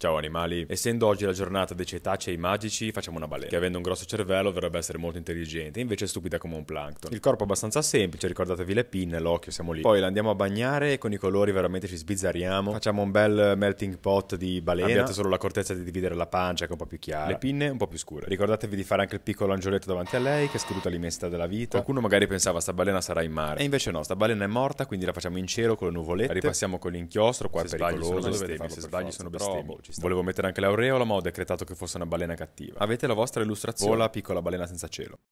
Ciao animali, essendo oggi la giornata dei cetacei magici, facciamo una balena, che avendo un grosso cervello dovrebbe essere molto intelligente, invece è stupida come un plankton. Il corpo è abbastanza semplice, ricordatevi le pinne, l'occhio, siamo lì. Poi la andiamo a bagnare e con i colori veramente ci sbizzarriamo, facciamo un bel melting pot di balena, abbiate solo la cortezza di dividere la pancia che è un po' più chiara, le pinne un po' più scure. Ricordatevi di fare anche il piccolo angioletto davanti a lei che è scruta l'immensità della vita. Qualcuno magari pensava sta balena sarà in mare, e invece no, sta balena è morta, quindi la facciamo in cielo con le nuvolette, la ripassiamo con l'inchiostro, qua se è pericoloso, se sbaglio sono se sbagli sono bestemmie. Volevo mettere anche l'aureola, ma ho decretato che fosse una balena cattiva. Avete la vostra illustrazione. Vola, piccola balena senza cielo.